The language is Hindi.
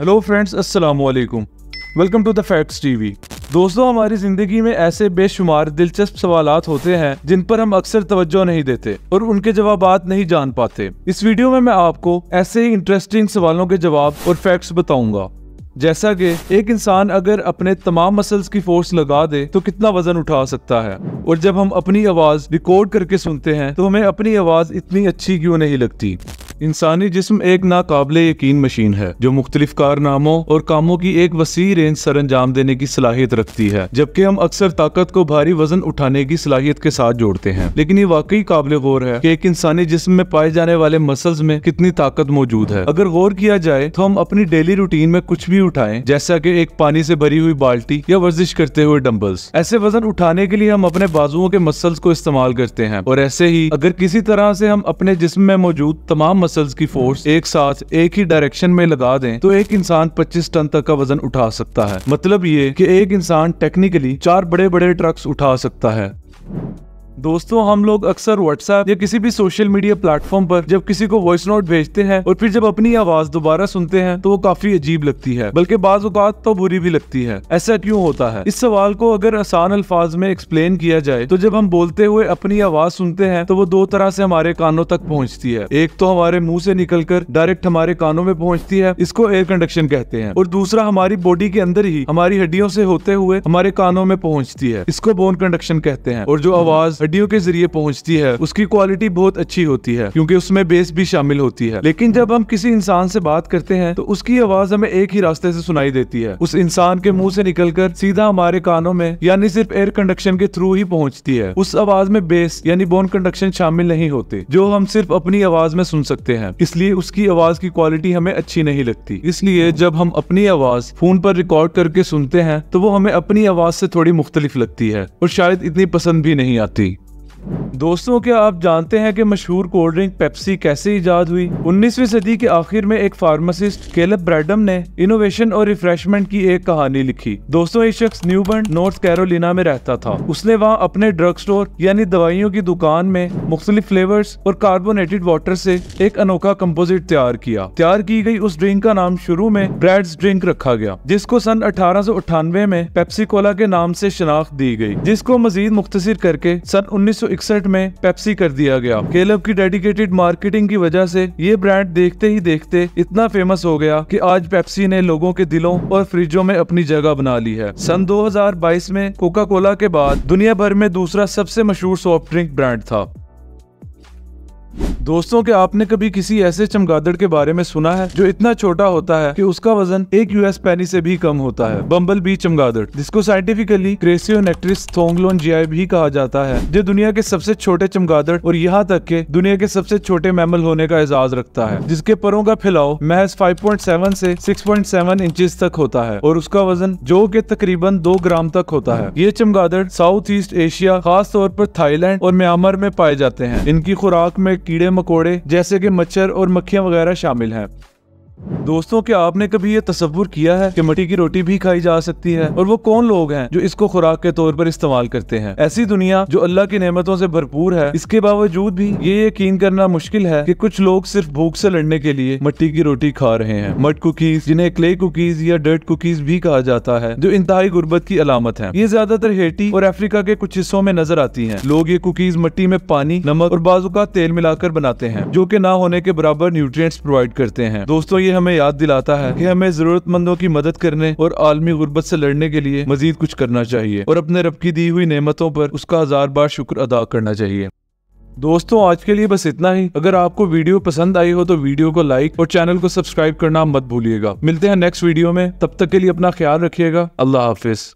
हेलो फ्रेंड्स अस्सलाम वालेकुम welcome to the facts TV दोस्तों हमारी जिंदगी में ऐसे बेशुमार दिलचस्प सवाल होते हैं जिन पर हम अक्सर तवज्जो नहीं देते और उनके जवाब नहीं जान पाते इस वीडियो में मैं आपको ऐसे ही इंटरेस्टिंग सवालों के जवाब और फैक्ट्स बताऊंगा जैसा कि एक इंसान अगर अपने तमाम मसल्स की फोर्स लगा दे तो कितना वजन उठा सकता है और जब हम अपनी आवाज रिकॉर्ड करके सुनते हैं तो हमें अपनी आवाज इतनी अच्छी क्यों नहीं लगती इंसानी जिसम एक नाकबले यकीन मशीन है जो मुख्तलिफ कारनामों और कामों की एक वसी रेंज सर अंजाम देने की सलाहियत रखती है जबकि हम अक्सर ताकत को भारी वजन उठाने की सलाहियत के साथ जोड़ते हैं लेकिन ये वाकई काबिल गौर है की एक इंसानी जिसम में पाए जाने वाले मसल्स में कितनी ताकत मौजूद है अगर गौर किया जाए तो हम अपनी डेली रूटीन में कुछ भी उठाए जैसा की एक पानी से भरी हुई बाल्टी या वर्जिश करते हुए डम्बल्स ऐसे वजन उठाने के लिए हम अपने बाजुओं के मसल्स को इस्तेमाल करते हैं और ऐसे ही अगर किसी तरह से हम अपने जिसम में मौजूद तमाम मसल्स की फोर्स एक साथ एक ही डायरेक्शन में लगा दें तो एक इंसान 25 टन तक का वजन उठा सकता है मतलब ये कि एक इंसान टेक्निकली चार बड़े बड़े ट्रक्स उठा सकता है दोस्तों हम लोग अक्सर व्हाट्सएप या किसी भी सोशल मीडिया प्लेटफॉर्म पर जब किसी को वॉइस नोट भेजते हैं और फिर जब अपनी आवाज दोबारा सुनते हैं तो वो काफी अजीब लगती है बल्कि बाज अवत तो बुरी भी लगती है ऐसा क्यों होता है इस सवाल को अगर आसान अल्फाज में एक्सप्लेन किया जाए तो जब हम बोलते हुए अपनी आवाज सुनते हैं तो वो दो तरह से हमारे कानों तक पहुँचती है एक तो हमारे मुँह से निकलकर डायरेक्ट हमारे कानों में पहुँचती है इसको एयर कंडक्शन कहते हैं और दूसरा हमारी बॉडी के अंदर ही हमारी हड्डियों से होते हुए हमारे कानों में पहुँचती है इसको बोन कंडक्शन कहते हैं और जो आवाज हड्डियों के जरिए पहुंचती है उसकी क्वालिटी बहुत अच्छी होती है क्योंकि उसमें बेस भी शामिल होती है लेकिन जब हम किसी इंसान से बात करते हैं तो उसकी आवाज हमें एक ही रास्ते से सुनाई देती है उस इंसान के मुंह से निकलकर सीधा हमारे कानों में यानी सिर्फ एयर कंडक्शन के थ्रू ही पहुंचती है उस आवाज में बेस यानी बोन कंडक्शन शामिल नहीं होते जो हम सिर्फ अपनी आवाज में सुन सकते हैं इसलिए उसकी आवाज की क्वालिटी हमें अच्छी नहीं लगती इसलिए जब हम अपनी आवाज फोन पर रिकॉर्ड करके सुनते हैं तो वो हमें अपनी आवाज से थोड़ी मुख्तलिफ लगती है और शायद इतनी पसंद भी नहीं आती you दोस्तों क्या आप जानते हैं कि मशहूर कोल्ड ड्रिंक पेप्सी कैसे ईजाद हुई 19वीं सदी के आखिर में एक फार्मासिस्ट केलब ब्रैडम ने इनोवेशन और रिफ्रेशमेंट की एक कहानी लिखी दोस्तों एक शख्स न्यूबर्न नॉर्थ कैरोलिना में रहता था उसने वहाँ अपने ड्रग स्टोर यानी दवाइयों की दुकान में मुख्तलिफ फ्लेवर्स और कार्बोनेटेड वाटर से एक अनोखा कम्पोजिट तैयार किया तैयार की गई उस ड्रिंक का नाम शुरू में ब्रेड ड्रिंक रखा गया जिसको सन अठारह में पेप्सी कोला के नाम से शनाख्त दी गई जिसको मजीद मुख्तर करके सन उन्नीस मार्केट में पेप्सी कर दिया गया केलब की डेडिकेटेड मार्केटिंग की वजह से ये ब्रांड देखते ही देखते इतना फेमस हो गया कि आज पेप्सी ने लोगों के दिलों और फ्रिजों में अपनी जगह बना ली है सन 2022 में कोका कोला के बाद दुनिया भर में दूसरा सबसे मशहूर सॉफ्ट ड्रिंक ब्रांड था दोस्तों के आपने कभी किसी ऐसे चमगादड़ के बारे में सुना है जो इतना छोटा होता है कि उसका वजन एक यूएस पैनी से भी कम होता है बम्बल बी चमगादड़ जिसको साइंटिफिकली क्रेसियोनेक्ट्रिस थोंगलोन जीआई भी कहा जाता है जो दुनिया के सबसे छोटे चमगादड़ और यहाँ तक के दुनिया के सबसे छोटे मैमल होने का एजाज रखता है जिसके परों का फैलाव महज सिक्स से सेवन इंच तक होता है और उसका वजन जो के तकरीबन दो ग्राम तक होता है ये चमगादड़ साउथ ईस्ट एशिया खास तौर पर थाईलैंड और म्यांमार में पाए जाते हैं इनकी खुराक में कीड़े मकोड़े जैसे कि मच्छर और मक्खियां वगैरह शामिल हैं दोस्तों क्या आपने कभी ये तस्वुर किया है कि मटी की रोटी भी खाई जा सकती है और वो कौन लोग हैं जो इसको खुराक के तौर पर इस्तेमाल करते हैं ऐसी दुनिया जो अल्लाह की नेमतों से भरपूर है इसके बावजूद भी ये यकीन करना मुश्किल है कि कुछ लोग सिर्फ भूख से लड़ने के लिए मट्टी की रोटी खा रहे हैं मट कुकीज जिन्हें क्ले कुकीज या डर्ट कुकीज भी कहा जाता है जो इंतहाई गुर्बत की अलामत है ये ज्यादातर हेटी और अफ्रीका के कुछ हिस्सों में नजर आती है लोग ये कुकीज मट्टी में पानी नमक और बाजू का तेल मिलाकर बनाते हैं जो की ना होने के बराबर न्यूट्रिय प्रोवाइड करते हैं दोस्तों ये हमें याद दिलाता है कि हमें जरूरतमंदों की मदद करने और आलमी गुर्बत से लड़ने के लिए मजीद कुछ करना चाहिए और अपने रब की दी हुई नेमतों पर उसका हजार बार शुक्र अदा करना चाहिए दोस्तों आज के लिए बस इतना ही अगर आपको वीडियो पसंद आई हो तो वीडियो को लाइक और चैनल को सब्सक्राइब करना मत भूलिएगा मिलते हैं नेक्स्ट वीडियो में तब तक के लिए अपना ख्याल रखिएगा अल्लाह हाफिज